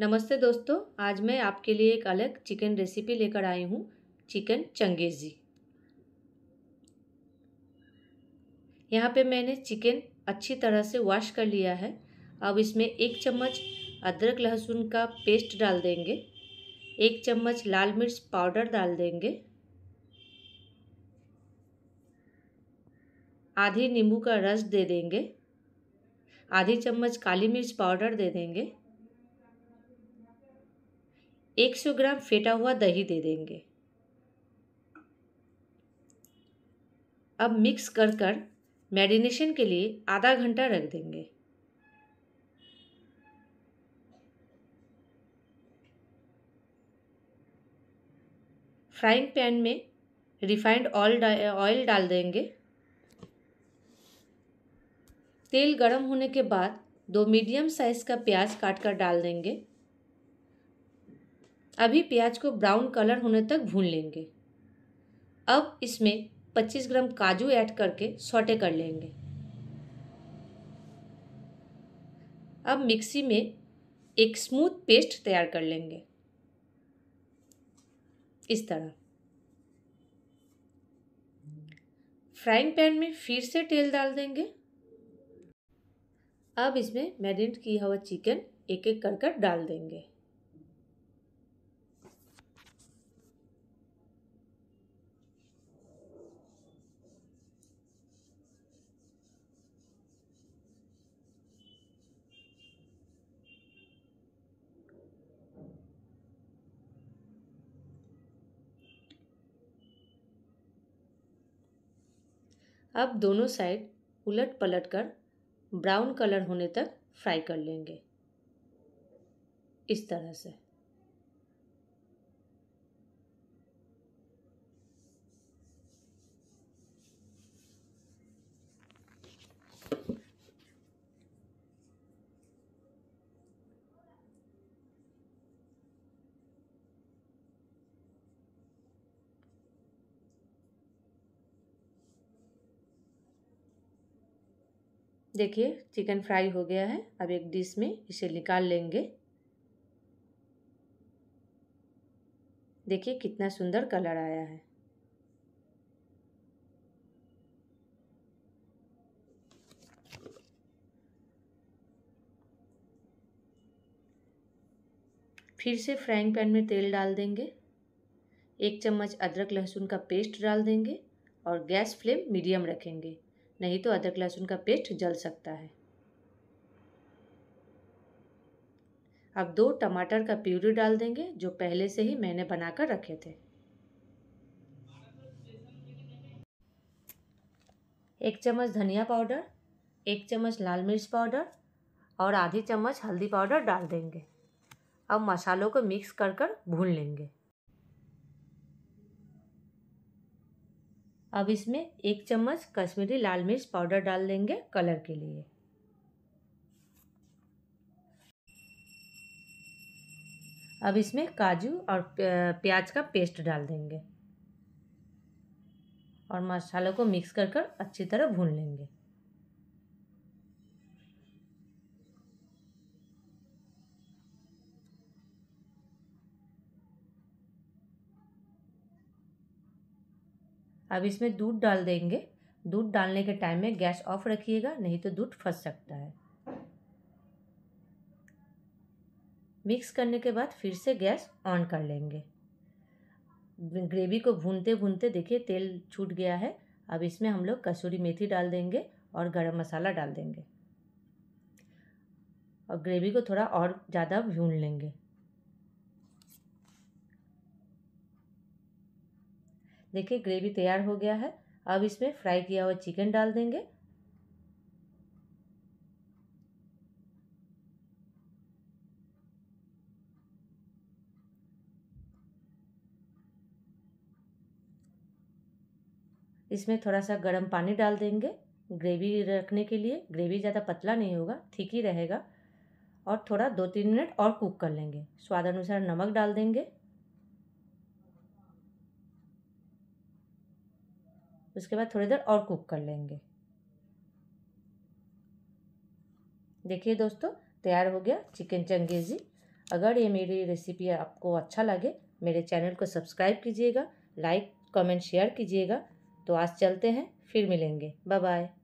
नमस्ते दोस्तों आज मैं आपके लिए एक अलग चिकन रेसिपी लेकर आई हूँ चिकन चंगेजी यहाँ पे मैंने चिकन अच्छी तरह से वॉश कर लिया है अब इसमें एक चम्मच अदरक लहसुन का पेस्ट डाल देंगे एक चम्मच लाल मिर्च पाउडर डाल देंगे आधी नींबू का रस दे देंगे आधी चम्मच काली मिर्च पाउडर दे देंगे एक सौ ग्राम फेटा हुआ दही दे देंगे अब मिक्स कर कर मैरिनेशन के लिए आधा घंटा रख देंगे फ्राइंग पैन में रिफाइंड ऑयल ऑयल डाल देंगे तेल गरम होने के बाद दो मीडियम साइज़ का प्याज काट कर डाल देंगे अभी प्याज को ब्राउन कलर होने तक भून लेंगे अब इसमें 25 ग्राम काजू ऐड करके सोटे कर लेंगे अब मिक्सी में एक स्मूथ पेस्ट तैयार कर लेंगे इस तरह फ्राइंग पैन में फिर से तेल डाल देंगे अब इसमें मैरिनेट किया हुआ चिकन एक एक कर कर डाल देंगे अब दोनों साइड उलट पलट कर ब्राउन कलर होने तक फ्राई कर लेंगे इस तरह से देखिए चिकन फ्राई हो गया है अब एक डिश में इसे निकाल लेंगे देखिए कितना सुंदर कलर आया है फिर से फ्राइंग पैन में तेल डाल देंगे एक चम्मच अदरक लहसुन का पेस्ट डाल देंगे और गैस फ्लेम मीडियम रखेंगे नहीं तो अदरक लहसुन का पेस्ट जल सकता है अब दो टमाटर का प्यूरी डाल देंगे जो पहले से ही मैंने बनाकर रखे थे एक चम्मच धनिया पाउडर एक चम्मच लाल मिर्च पाउडर और आधी चम्मच हल्दी पाउडर डाल देंगे अब मसालों को मिक्स कर कर भून लेंगे अब इसमें एक चम्मच कश्मीरी लाल मिर्च पाउडर डाल देंगे कलर के लिए अब इसमें काजू और प्याज का पेस्ट डाल देंगे और मसालों को मिक्स कर कर अच्छी तरह भून लेंगे अब इसमें दूध डाल देंगे दूध डालने के टाइम में गैस ऑफ रखिएगा नहीं तो दूध फंस सकता है मिक्स करने के बाद फिर से गैस ऑन कर लेंगे ग्रेवी को भूनते भूनते देखिए तेल छूट गया है अब इसमें हम लोग कसूरी मेथी डाल देंगे और गरम मसाला डाल देंगे और ग्रेवी को थोड़ा और ज़्यादा भून लेंगे देखिए ग्रेवी तैयार हो गया है अब इसमें फ्राई किया हुआ चिकन डाल देंगे इसमें थोड़ा सा गर्म पानी डाल देंगे ग्रेवी रखने के लिए ग्रेवी ज़्यादा पतला नहीं होगा ठीक ही रहेगा और थोड़ा दो तीन मिनट और कुक कर लेंगे स्वाद अनुसार नमक डाल देंगे उसके बाद थोड़ी देर और कुक कर लेंगे देखिए दोस्तों तैयार हो गया चिकन चंगेजी अगर ये मेरी रेसिपी आपको अच्छा लगे मेरे चैनल को सब्सक्राइब कीजिएगा लाइक कमेंट शेयर कीजिएगा तो आज चलते हैं फिर मिलेंगे बाय बाय